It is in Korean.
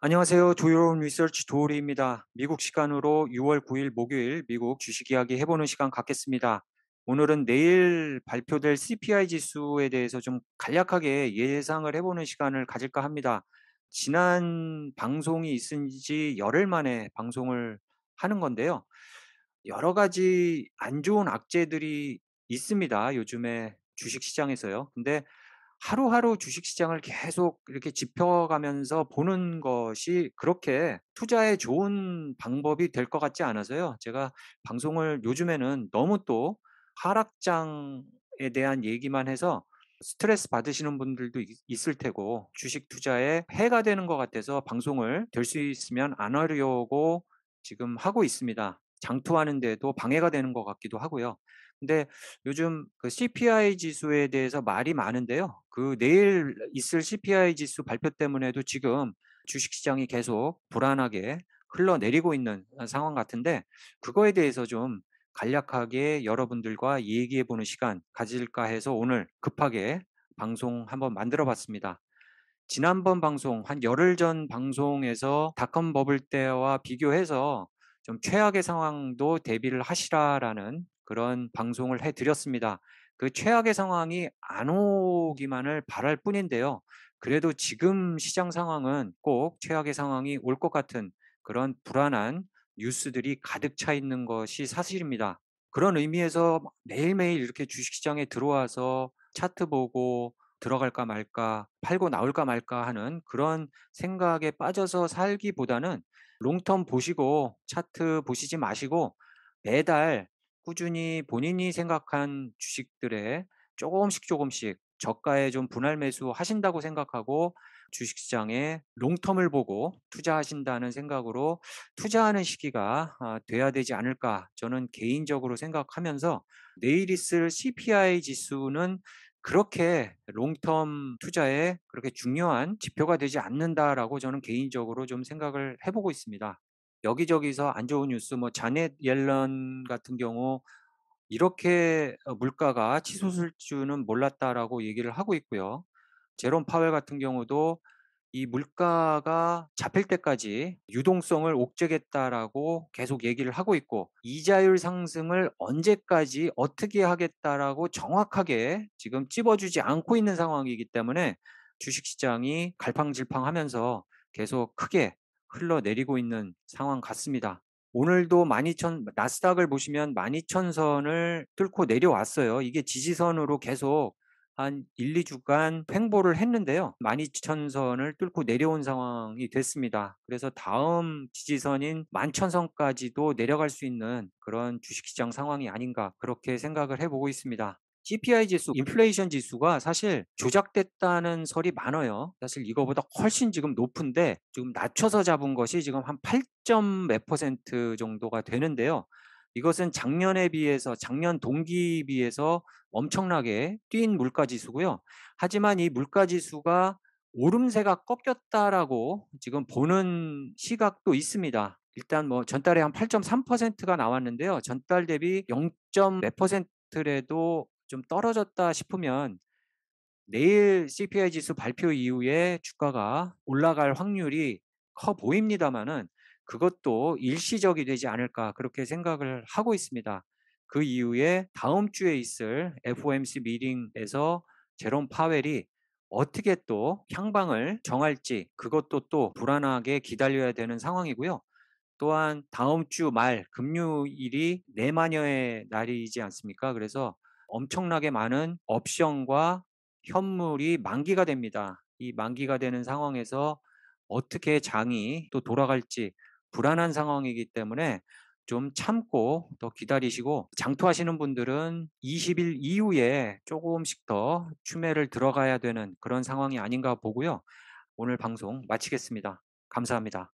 안녕하세요. 조여론 리서치 도우리입니다. 미국 시간으로 6월 9일 목요일 미국 주식 이야기 해보는 시간 갖겠습니다. 오늘은 내일 발표될 CPI 지수에 대해서 좀 간략하게 예상을 해보는 시간을 가질까 합니다. 지난 방송이 있은 지 열흘 만에 방송을 하는 건데요. 여러 가지 안 좋은 악재들이 있습니다. 요즘에 주식 시장에서요. 근데 하루하루 주식시장을 계속 이렇게 지펴가면서 보는 것이 그렇게 투자에 좋은 방법이 될 것 같지 않아서요. 제가 방송을 요즘에는 너무 또 하락장에 대한 얘기만 해서 스트레스 받으시는 분들도 있을 테고 주식 투자에 해가 되는 것 같아서 방송을 될 수 있으면 안 하려고 지금 하고 있습니다. 장투하는데도 방해가 되는 것 같기도 하고요. 근데 요즘 그 CPI 지수에 대해서 말이 많은데요. 그 내일 있을 CPI 지수 발표 때문에도 지금 주식시장이 계속 불안하게 흘러내리고 있는 상황 같은데 그거에 대해서 좀 간략하게 여러분들과 얘기해 보는 시간 가질까 해서 오늘 급하게 방송 한번 만들어 봤습니다. 지난번 방송 한 열흘 전 방송에서 닷컴 버블 때와 비교해서 좀 최악의 상황도 대비를 하시라라는 그런 방송을 해드렸습니다. 그 최악의 상황이 안 오기만을 바랄 뿐인데요. 그래도 지금 시장 상황은 꼭 최악의 상황이 올 것 같은 그런 불안한 뉴스들이 가득 차 있는 것이 사실입니다. 그런 의미에서 매일매일 이렇게 주식시장에 들어와서 차트 보고 들어갈까 말까, 팔고 나올까 말까 하는 그런 생각에 빠져서 살기보다는 롱텀 보시고 차트 보시지 마시고 매달 꾸준히 본인이 생각한 주식들에 조금씩 조금씩 저가에 좀 분할 매수 하신다고 생각하고 주식시장에 롱텀을 보고 투자하신다는 생각으로 투자하는 시기가 아, 돼야 되지 않을까 저는 개인적으로 생각하면서 내일 있을 CPI 지수는 그렇게 롱텀 투자에 그렇게 중요한 지표가 되지 않는다라고 저는 개인적으로 좀 생각을 해보고 있습니다. 여기저기서 안 좋은 뉴스, 뭐 자넷 옐런 같은 경우 이렇게 어, 물가가 치솟을 줄은 몰랐다라고 얘기를 하고 있고요. 제롬 파웰 같은 경우도 이 물가가 잡힐 때까지 유동성을 옥죄겠다라고 계속 얘기를 하고 있고 이자율 상승을 언제까지 어떻게 하겠다라고 정확하게 지금 찝어주지 않고 있는 상황이기 때문에 주식시장이 갈팡질팡하면서 계속 크게 흘러내리고 있는 상황 같습니다. 오늘도 12,000 나스닥을 보시면 12,000선을 뚫고 내려왔어요. 이게 지지선으로 계속 한 1, 2주간 횡보를 했는데요. 12,000선을 뚫고 내려온 상황이 됐습니다. 그래서 다음 지지선인 11,000선까지도 내려갈 수 있는 그런 주식시장 상황이 아닌가 그렇게 생각을 해보고 있습니다. CPI 지수, 인플레이션 지수가 사실 조작됐다는 설이 많아요. 사실 이거보다 훨씬 지금 높은데 지금 낮춰서 잡은 것이 지금 한 8. 몇 퍼센트 정도가 되는데요. 이것은 작년에 비해서 작년 동기 에 비해서 엄청나게 뛴 물가 지수고요. 하지만 이 물가 지수가 오름세가 꺾였다라고 지금 보는 시각도 있습니다. 일단 뭐 전달에 한 8.3%가 나왔는데요. 전달 대비 0.4%라도 좀 떨어졌다 싶으면 내일 CPI 지수 발표 이후에 주가가 올라갈 확률이 커 보입니다만은 그것도 일시적이 되지 않을까 그렇게 생각을 하고 있습니다. 그 이후에 다음 주에 있을 FOMC 미팅에서 제롬 파웰이 어떻게 또 향방을 정할지 그것도 또 불안하게 기다려야 되는 상황이고요. 또한 다음 주 말 금요일이 내마녀의 날이지 않습니까? 그래서 엄청나게 많은 옵션과 현물이 만기가 됩니다. 이 만기가 되는 상황에서 어떻게 장이 또 돌아갈지 불안한 상황이기 때문에 좀 참고 더 기다리시고 장투하시는 분들은 20일 이후에 조금씩 더 추매를 들어가야 되는 그런 상황이 아닌가 보고요. 오늘 방송 마치겠습니다. 감사합니다.